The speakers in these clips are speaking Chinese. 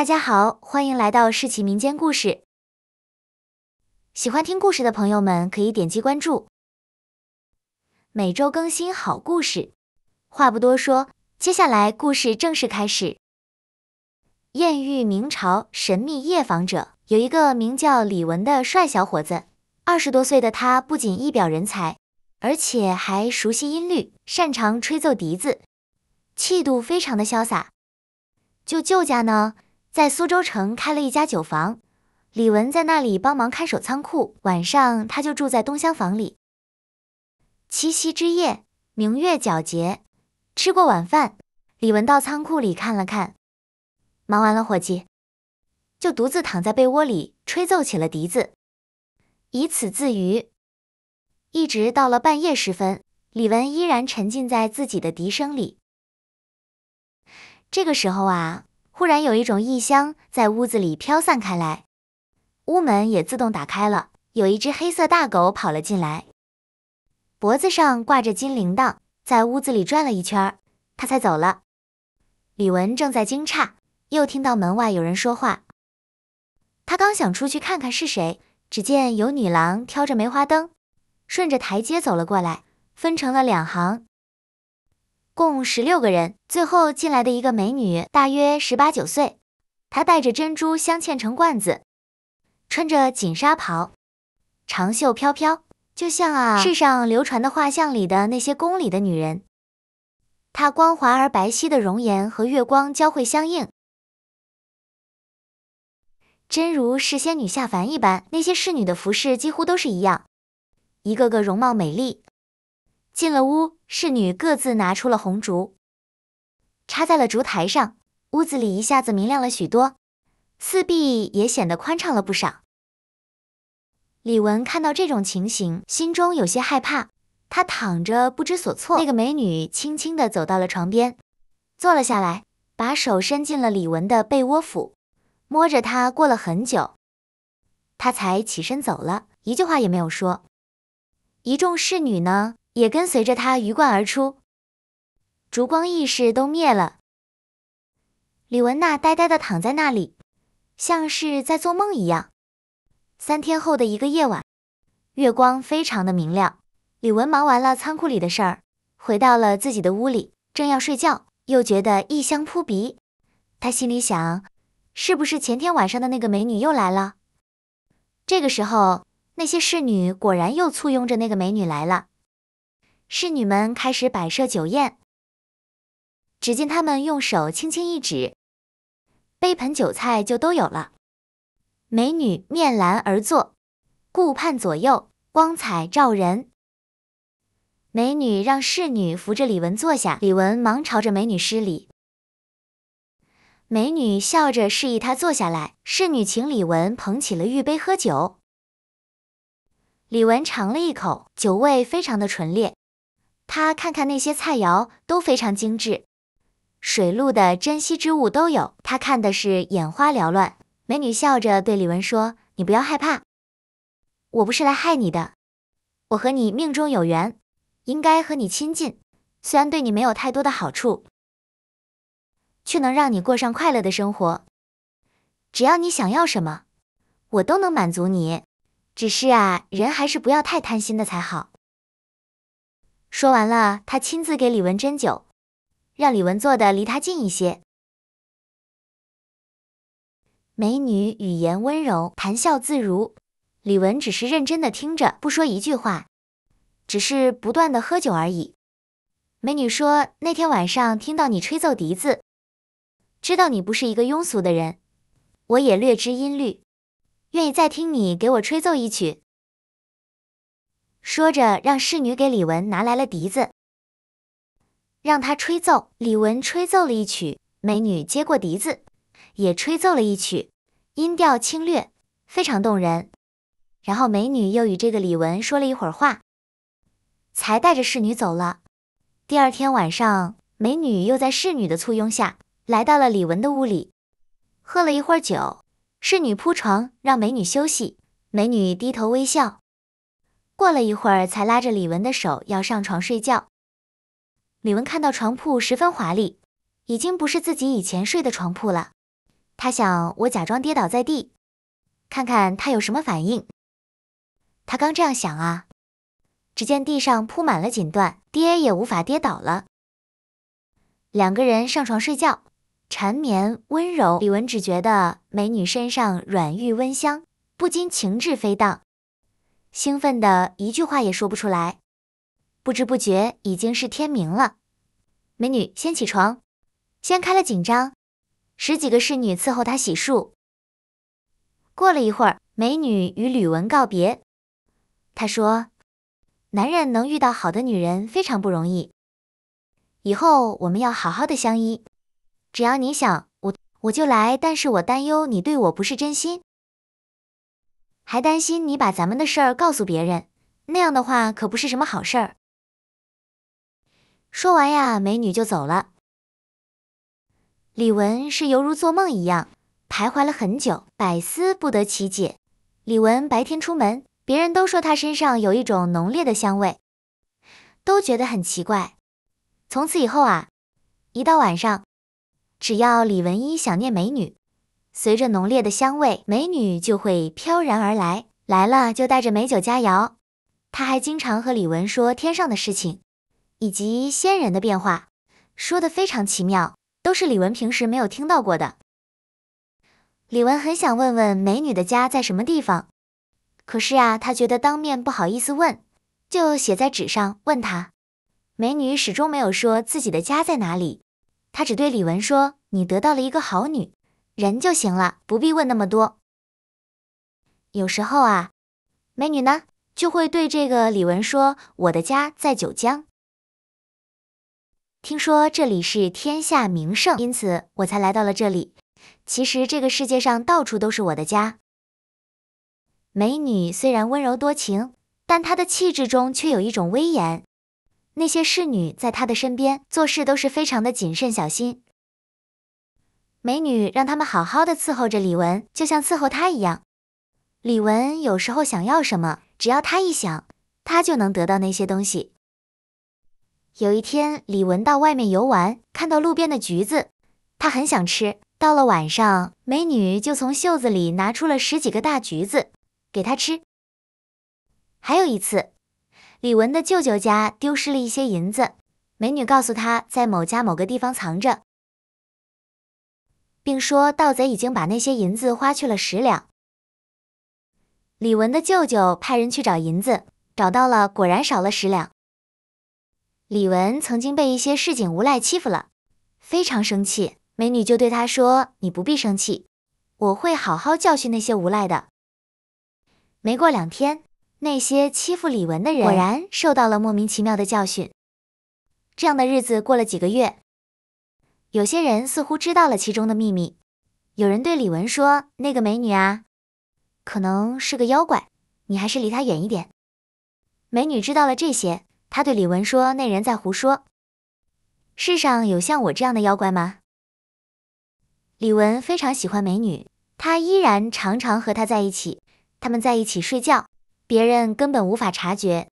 大家好，欢迎来到世奇民间故事。喜欢听故事的朋友们可以点击关注，每周更新好故事。话不多说，接下来故事正式开始。艳遇明朝神秘夜访者，有一个名叫李文的帅小伙子。二十多岁的他不仅一表人才，而且还熟悉音律，擅长吹奏笛子，气度非常的潇洒。就舅家呢？在苏州城开了一家酒房，李文在那里帮忙看守仓库。晚上，他就住在东厢房里。七夕之夜，明月皎洁。吃过晚饭，李文到仓库里看了看，忙完了，伙计就独自躺在被窝里吹奏起了笛子，以此自娱。一直到了半夜时分，李文依然沉浸在自己的笛声里。这个时候啊。忽然有一种异香在屋子里飘散开来，屋门也自动打开了。有一只黑色大狗跑了进来，脖子上挂着金铃铛，在屋子里转了一圈儿，它才走了。李文正在惊诧，又听到门外有人说话。他刚想出去看看是谁，只见有女郎挑着梅花灯，顺着台阶走了过来，分成了两行。共十六个人，最后进来的一个美女，大约十八九岁，她戴着珍珠镶嵌成罐子，穿着锦纱袍，长袖飘飘，就像啊，世上流传的画像里的那些宫里的女人。她光滑而白皙的容颜和月光交汇相映，真如是仙女下凡一般。那些侍女的服饰几乎都是一样，一个个容貌美丽，进了屋。侍女各自拿出了红烛，插在了烛台上，屋子里一下子明亮了许多，四壁也显得宽敞了不少。李文看到这种情形，心中有些害怕，他躺着不知所措。那个美女轻轻地走到了床边，坐了下来，把手伸进了李文的被窝抚摸着他过了很久，他才起身走了，一句话也没有说。一众侍女呢？也跟随着他鱼贯而出，烛光意识都灭了。李文娜呆呆的躺在那里，像是在做梦一样。三天后的一个夜晚，月光非常的明亮。李文忙完了仓库里的事儿，回到了自己的屋里，正要睡觉，又觉得异香扑鼻。他心里想，是不是前天晚上的那个美女又来了？这个时候，那些侍女果然又簇拥着那个美女来了。侍女们开始摆设酒宴。只见他们用手轻轻一指，杯盆酒菜就都有了。美女面兰而坐，顾盼左右，光彩照人。美女让侍女扶着李文坐下，李文忙朝着美女施礼。美女笑着示意他坐下来。侍女请李文捧起了玉杯喝酒。李文尝了一口，酒味非常的醇烈。他看看那些菜肴都非常精致，水陆的珍稀之物都有。他看的是眼花缭乱。美女笑着对李文说：“你不要害怕，我不是来害你的。我和你命中有缘，应该和你亲近。虽然对你没有太多的好处，却能让你过上快乐的生活。只要你想要什么，我都能满足你。只是啊，人还是不要太贪心的才好。”说完了，他亲自给李文斟酒，让李文坐的离他近一些。美女语言温柔，谈笑自如，李文只是认真的听着，不说一句话，只是不断的喝酒而已。美女说：“那天晚上听到你吹奏笛子，知道你不是一个庸俗的人，我也略知音律，愿意再听你给我吹奏一曲。”说着，让侍女给李文拿来了笛子，让他吹奏。李文吹奏了一曲，美女接过笛子，也吹奏了一曲，音调清略，非常动人。然后，美女又与这个李文说了一会儿话，才带着侍女走了。第二天晚上，美女又在侍女的簇拥下来到了李文的屋里，喝了一会儿酒，侍女铺床让美女休息，美女低头微笑。过了一会儿，才拉着李文的手要上床睡觉。李文看到床铺十分华丽，已经不是自己以前睡的床铺了。他想，我假装跌倒在地，看看他有什么反应。他刚这样想啊，只见地上铺满了锦缎，跌也无法跌倒了。两个人上床睡觉，缠绵温柔。李文只觉得美女身上软玉温香，不禁情致飞荡。兴奋的一句话也说不出来，不知不觉已经是天明了。美女先起床，掀开了紧张。十几个侍女伺候她洗漱。过了一会儿，美女与吕文告别。她说：“男人能遇到好的女人非常不容易，以后我们要好好的相依。只要你想，我我就来。但是我担忧你对我不是真心。”还担心你把咱们的事儿告诉别人，那样的话可不是什么好事儿。说完呀，美女就走了。李文是犹如做梦一样，徘徊了很久，百思不得其解。李文白天出门，别人都说他身上有一种浓烈的香味，都觉得很奇怪。从此以后啊，一到晚上，只要李文一想念美女。随着浓烈的香味，美女就会飘然而来。来了就带着美酒佳肴。他还经常和李文说天上的事情，以及仙人的变化，说的非常奇妙，都是李文平时没有听到过的。李文很想问问美女的家在什么地方，可是啊，他觉得当面不好意思问，就写在纸上问他。美女始终没有说自己的家在哪里，她只对李文说：“你得到了一个好女。”人就行了，不必问那么多。有时候啊，美女呢就会对这个李文说：“我的家在九江，听说这里是天下名胜，因此我才来到了这里。其实这个世界上到处都是我的家。”美女虽然温柔多情，但她的气质中却有一种威严。那些侍女在她的身边做事都是非常的谨慎小心。美女让他们好好的伺候着李文，就像伺候他一样。李文有时候想要什么，只要他一想，他就能得到那些东西。有一天，李文到外面游玩，看到路边的橘子，他很想吃。到了晚上，美女就从袖子里拿出了十几个大橘子给他吃。还有一次，李文的舅舅家丢失了一些银子，美女告诉他在某家某个地方藏着。并说，盗贼已经把那些银子花去了十两。李文的舅舅派人去找银子，找到了，果然少了十两。李文曾经被一些市井无赖欺负了，非常生气。美女就对他说：“你不必生气，我会好好教训那些无赖的。”没过两天，那些欺负李文的人果然受到了莫名其妙的教训。这样的日子过了几个月。有些人似乎知道了其中的秘密。有人对李文说：“那个美女啊，可能是个妖怪，你还是离她远一点。”美女知道了这些，她对李文说：“那人在胡说。世上有像我这样的妖怪吗？”李文非常喜欢美女，他依然常常和她在一起。他们在一起睡觉，别人根本无法察觉。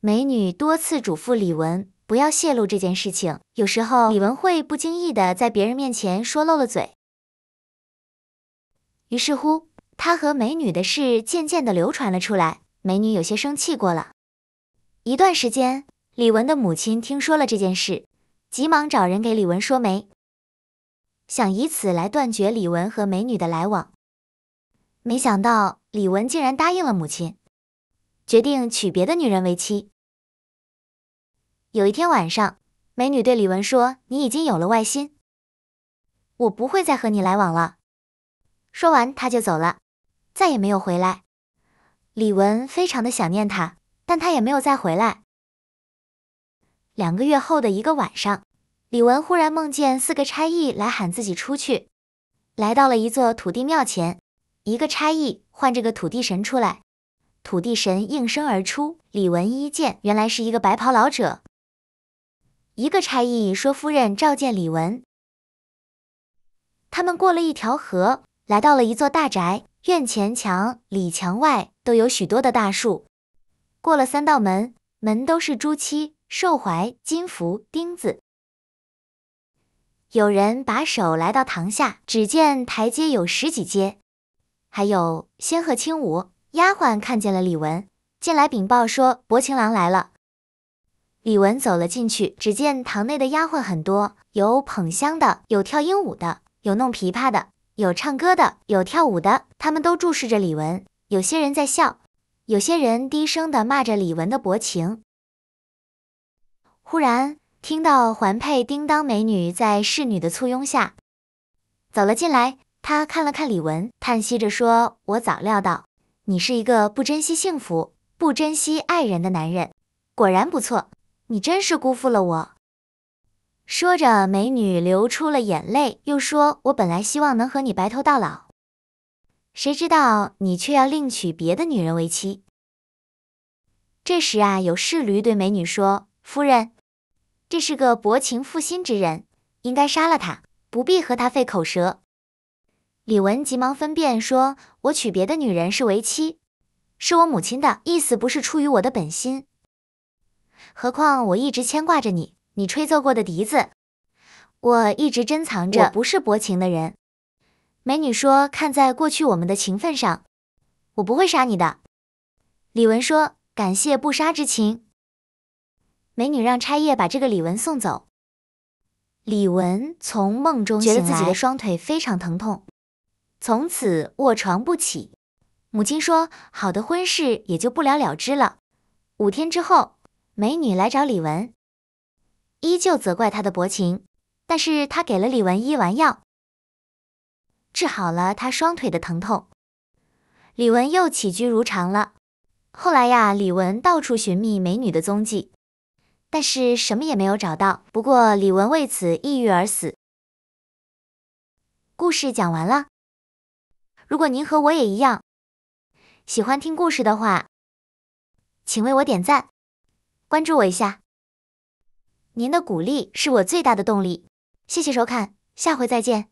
美女多次嘱咐李文。不要泄露这件事情。有时候，李文会不经意的在别人面前说漏了嘴。于是乎，他和美女的事渐渐的流传了出来。美女有些生气过了。一段时间，李文的母亲听说了这件事，急忙找人给李文说媒，想以此来断绝李文和美女的来往。没想到，李文竟然答应了母亲，决定娶别的女人为妻。有一天晚上，美女对李文说：“你已经有了外心，我不会再和你来往了。”说完，她就走了，再也没有回来。李文非常的想念她，但她也没有再回来。两个月后的一个晚上，李文忽然梦见四个差役来喊自己出去，来到了一座土地庙前，一个差役唤着个土地神出来，土地神应声而出，李文一见，原来是一个白袍老者。一个差役说：“夫人召见李文。”他们过了一条河，来到了一座大宅。院前墙、里墙外都有许多的大树。过了三道门，门都是朱漆、寿槐、金符、钉子。有人把手来到堂下，只见台阶有十几阶，还有仙鹤轻舞。丫鬟看见了李文，进来禀报说：“薄情郎来了。”李文走了进去，只见堂内的丫鬟很多，有捧香的，有跳鹦鹉的，有弄琵琶的，有唱歌的，有跳舞的。他们都注视着李文，有些人在笑，有些人低声地骂着李文的薄情。忽然听到环佩叮当，美女在侍女的簇拥下走了进来。她看了看李文，叹息着说：“我早料到，你是一个不珍惜幸福、不珍惜爱人的男人。果然不错。”你真是辜负了我。说着，美女流出了眼泪，又说：“我本来希望能和你白头到老，谁知道你却要另娶别的女人为妻。”这时啊，有侍驴对美女说：“夫人，这是个薄情负心之人，应该杀了他，不必和他费口舌。”李文急忙分辨说：“我娶别的女人是为妻，是我母亲的意思，不是出于我的本心。”何况我一直牵挂着你，你吹奏过的笛子，我一直珍藏着。我不是薄情的人。美女说：“看在过去我们的情分上，我不会杀你的。”李文说：“感谢不杀之情。”美女让差役把这个李文送走。李文从梦中醒来，觉得自己的双腿非常疼痛，从此卧床不起。母亲说：“好的婚事也就不了了之了。”五天之后。美女来找李文，依旧责怪他的薄情，但是他给了李文一丸药，治好了他双腿的疼痛，李文又起居如常了。后来呀，李文到处寻觅美女的踪迹，但是什么也没有找到。不过李文为此抑郁而死。故事讲完了。如果您和我也一样，喜欢听故事的话，请为我点赞。关注我一下，您的鼓励是我最大的动力。谢谢收看，下回再见。